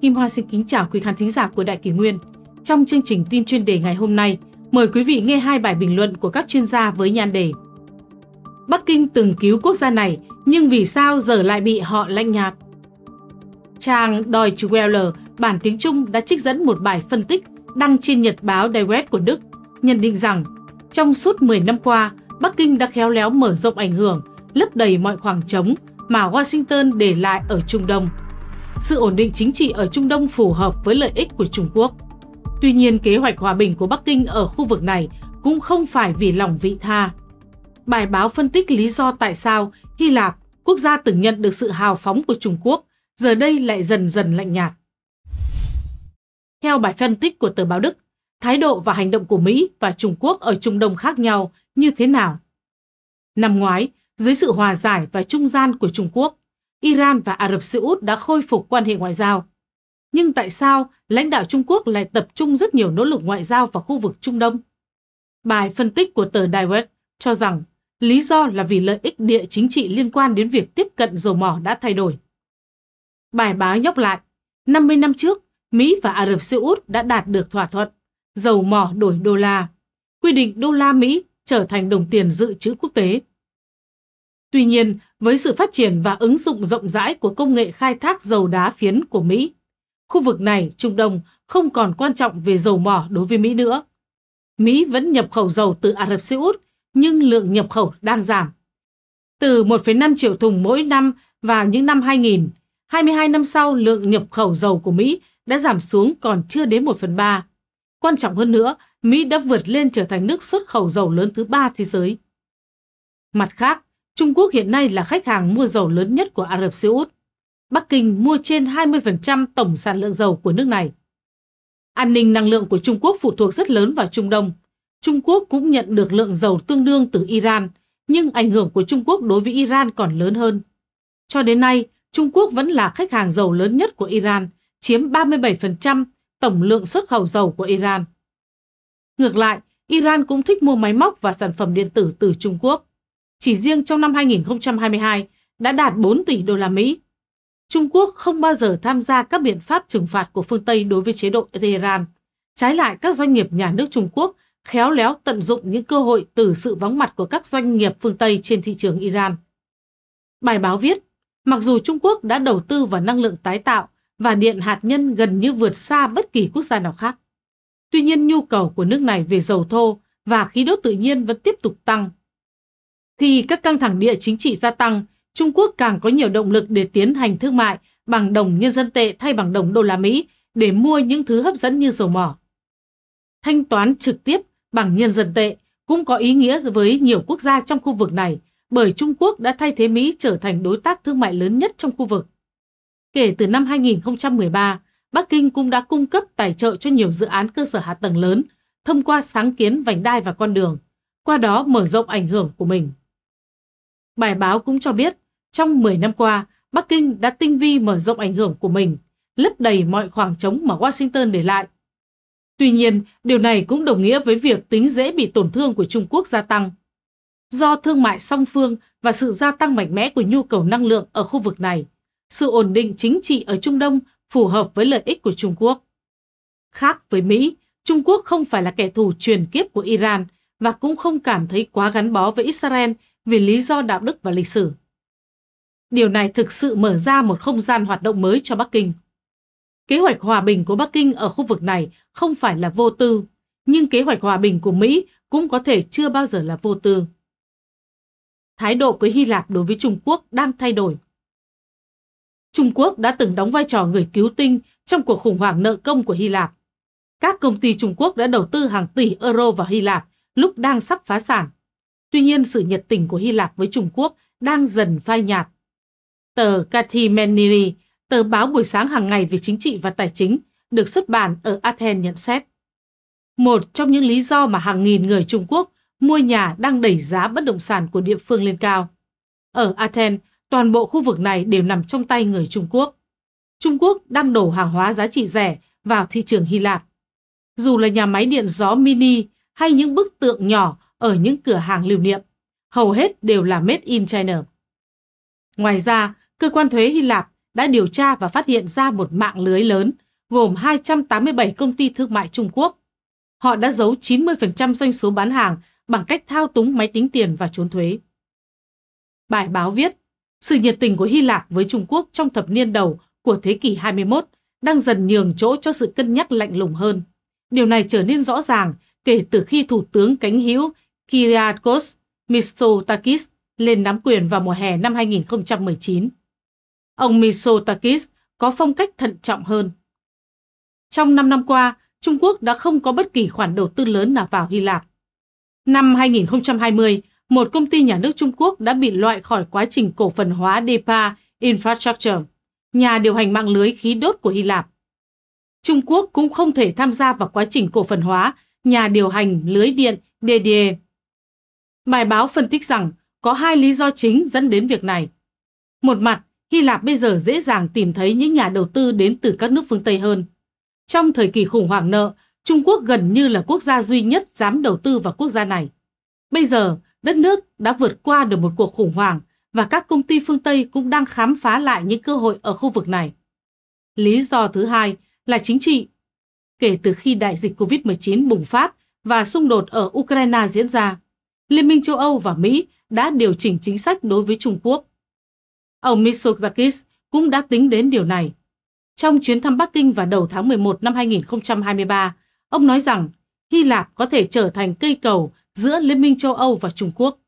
Kim Hoa xin kính chào quý khán thính giả của Đại Kỷ Nguyên. Trong chương trình tin chuyên đề ngày hôm nay, mời quý vị nghe hai bài bình luận của các chuyên gia với nhan đề Bắc Kinh từng cứu quốc gia này, nhưng vì sao giờ lại bị họ lạnh nhạt? Trang Deutsche Welle bản tiếng Trung đã trích dẫn một bài phân tích đăng trên nhật báo Die Welt của Đức, nhận định rằng trong suốt 10 năm qua, Bắc Kinh đã khéo léo mở rộng ảnh hưởng, lấp đầy mọi khoảng trống mà Washington để lại ở Trung Đông sự ổn định chính trị ở Trung Đông phù hợp với lợi ích của Trung Quốc. Tuy nhiên, kế hoạch hòa bình của Bắc Kinh ở khu vực này cũng không phải vì lòng vị tha. Bài báo phân tích lý do tại sao Hy Lạp, quốc gia từng nhận được sự hào phóng của Trung Quốc, giờ đây lại dần dần lạnh nhạt. Theo bài phân tích của tờ báo Đức, thái độ và hành động của Mỹ và Trung Quốc ở Trung Đông khác nhau như thế nào? Năm ngoái, dưới sự hòa giải và trung gian của Trung Quốc, Iran và Ả Rập Xê Út đã khôi phục quan hệ ngoại giao. Nhưng tại sao lãnh đạo Trung Quốc lại tập trung rất nhiều nỗ lực ngoại giao vào khu vực Trung Đông? Bài phân tích của tờ Đài cho rằng lý do là vì lợi ích địa chính trị liên quan đến việc tiếp cận dầu mỏ đã thay đổi. Bài báo nhắc lại, 50 năm trước, Mỹ và Ả Rập Xê Út đã đạt được thỏa thuận dầu mỏ đổi đô la, quy định đô la Mỹ trở thành đồng tiền dự trữ quốc tế. Tuy nhiên, với sự phát triển và ứng dụng rộng rãi của công nghệ khai thác dầu đá phiến của Mỹ, khu vực này, Trung Đông, không còn quan trọng về dầu mỏ đối với Mỹ nữa. Mỹ vẫn nhập khẩu dầu từ Ả Rập Xê Út, nhưng lượng nhập khẩu đang giảm. Từ 1,5 triệu thùng mỗi năm vào những năm 2000, 22 năm sau lượng nhập khẩu dầu của Mỹ đã giảm xuống còn chưa đến 1 phần 3. Quan trọng hơn nữa, Mỹ đã vượt lên trở thành nước xuất khẩu dầu lớn thứ ba thế giới. Mặt khác, Trung Quốc hiện nay là khách hàng mua dầu lớn nhất của Ả Rập Xê Út. Bắc Kinh mua trên 20% tổng sản lượng dầu của nước này. An ninh năng lượng của Trung Quốc phụ thuộc rất lớn vào Trung Đông. Trung Quốc cũng nhận được lượng dầu tương đương từ Iran, nhưng ảnh hưởng của Trung Quốc đối với Iran còn lớn hơn. Cho đến nay, Trung Quốc vẫn là khách hàng dầu lớn nhất của Iran, chiếm 37% tổng lượng xuất khẩu dầu của Iran. Ngược lại, Iran cũng thích mua máy móc và sản phẩm điện tử từ Trung Quốc chỉ riêng trong năm 2022 đã đạt 4 tỷ đô la Mỹ. Trung Quốc không bao giờ tham gia các biện pháp trừng phạt của phương Tây đối với chế độ Tehran. Trái lại, các doanh nghiệp nhà nước Trung Quốc khéo léo tận dụng những cơ hội từ sự vắng mặt của các doanh nghiệp phương Tây trên thị trường Iran. Bài báo viết, mặc dù Trung Quốc đã đầu tư vào năng lượng tái tạo và điện hạt nhân gần như vượt xa bất kỳ quốc gia nào khác, tuy nhiên nhu cầu của nước này về dầu thô và khí đốt tự nhiên vẫn tiếp tục tăng thì các căng thẳng địa chính trị gia tăng, Trung Quốc càng có nhiều động lực để tiến hành thương mại bằng đồng nhân dân tệ thay bằng đồng đô la Mỹ để mua những thứ hấp dẫn như dầu mỏ. Thanh toán trực tiếp bằng nhân dân tệ cũng có ý nghĩa với nhiều quốc gia trong khu vực này bởi Trung Quốc đã thay thế Mỹ trở thành đối tác thương mại lớn nhất trong khu vực. Kể từ năm 2013, Bắc Kinh cũng đã cung cấp tài trợ cho nhiều dự án cơ sở hạ tầng lớn thông qua sáng kiến vành đai và con đường, qua đó mở rộng ảnh hưởng của mình. Bài báo cũng cho biết, trong 10 năm qua, Bắc Kinh đã tinh vi mở rộng ảnh hưởng của mình, lấp đầy mọi khoảng trống mà Washington để lại. Tuy nhiên, điều này cũng đồng nghĩa với việc tính dễ bị tổn thương của Trung Quốc gia tăng. Do thương mại song phương và sự gia tăng mạnh mẽ của nhu cầu năng lượng ở khu vực này, sự ổn định chính trị ở Trung Đông phù hợp với lợi ích của Trung Quốc. Khác với Mỹ, Trung Quốc không phải là kẻ thù truyền kiếp của Iran và cũng không cảm thấy quá gắn bó với Israel vì lý do đạo đức và lịch sử. Điều này thực sự mở ra một không gian hoạt động mới cho Bắc Kinh. Kế hoạch hòa bình của Bắc Kinh ở khu vực này không phải là vô tư, nhưng kế hoạch hòa bình của Mỹ cũng có thể chưa bao giờ là vô tư. Thái độ của Hy Lạp đối với Trung Quốc đang thay đổi. Trung Quốc đã từng đóng vai trò người cứu tinh trong cuộc khủng hoảng nợ công của Hy Lạp. Các công ty Trung Quốc đã đầu tư hàng tỷ euro vào Hy Lạp lúc đang sắp phá sản Tuy nhiên, sự nhiệt tình của Hy Lạp với Trung Quốc đang dần phai nhạt. Tờ Cathy Meniri, tờ báo buổi sáng hàng ngày về chính trị và tài chính, được xuất bản ở Athens nhận xét. Một trong những lý do mà hàng nghìn người Trung Quốc mua nhà đang đẩy giá bất động sản của địa phương lên cao. Ở Athens, toàn bộ khu vực này đều nằm trong tay người Trung Quốc. Trung Quốc đang đổ hàng hóa giá trị rẻ vào thị trường Hy Lạp. Dù là nhà máy điện gió mini hay những bức tượng nhỏ ở những cửa hàng lưu niệm. Hầu hết đều là made in China. Ngoài ra, cơ quan thuế Hy Lạp đã điều tra và phát hiện ra một mạng lưới lớn gồm 287 công ty thương mại Trung Quốc. Họ đã giấu 90% doanh số bán hàng bằng cách thao túng máy tính tiền và trốn thuế. Bài báo viết, sự nhiệt tình của Hy Lạp với Trung Quốc trong thập niên đầu của thế kỷ 21 đang dần nhường chỗ cho sự cân nhắc lạnh lùng hơn. Điều này trở nên rõ ràng kể từ khi Thủ tướng Cánh Hữu Kyriakos Mitsotakis lên nắm quyền vào mùa hè năm 2019. Ông Mitsotakis có phong cách thận trọng hơn. Trong 5 năm qua, Trung Quốc đã không có bất kỳ khoản đầu tư lớn nào vào Hy Lạp. Năm 2020, một công ty nhà nước Trung Quốc đã bị loại khỏi quá trình cổ phần hóa DEPA Infrastructure, nhà điều hành mạng lưới khí đốt của Hy Lạp. Trung Quốc cũng không thể tham gia vào quá trình cổ phần hóa nhà điều hành lưới điện DDE Bài báo phân tích rằng có hai lý do chính dẫn đến việc này. Một mặt, Hy Lạp bây giờ dễ dàng tìm thấy những nhà đầu tư đến từ các nước phương Tây hơn. Trong thời kỳ khủng hoảng nợ, Trung Quốc gần như là quốc gia duy nhất dám đầu tư vào quốc gia này. Bây giờ, đất nước đã vượt qua được một cuộc khủng hoảng và các công ty phương Tây cũng đang khám phá lại những cơ hội ở khu vực này. Lý do thứ hai là chính trị. Kể từ khi đại dịch COVID-19 bùng phát và xung đột ở Ukraine diễn ra, Liên minh châu Âu và Mỹ đã điều chỉnh chính sách đối với Trung Quốc. Ông Mitsotakis cũng đã tính đến điều này. Trong chuyến thăm Bắc Kinh vào đầu tháng 11 năm 2023, ông nói rằng Hy Lạp có thể trở thành cây cầu giữa Liên minh châu Âu và Trung Quốc.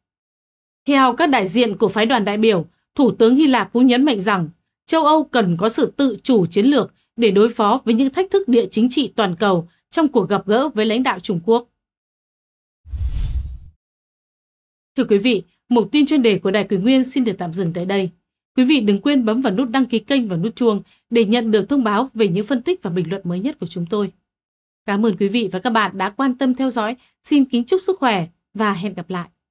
Theo các đại diện của phái đoàn đại biểu, Thủ tướng Hy Lạp cũng nhấn mạnh rằng châu Âu cần có sự tự chủ chiến lược để đối phó với những thách thức địa chính trị toàn cầu trong cuộc gặp gỡ với lãnh đạo Trung Quốc. Thưa quý vị, mục tin chuyên đề của Đài Quý Nguyên xin được tạm dừng tại đây. Quý vị đừng quên bấm vào nút đăng ký kênh và nút chuông để nhận được thông báo về những phân tích và bình luận mới nhất của chúng tôi. Cảm ơn quý vị và các bạn đã quan tâm theo dõi. Xin kính chúc sức khỏe và hẹn gặp lại.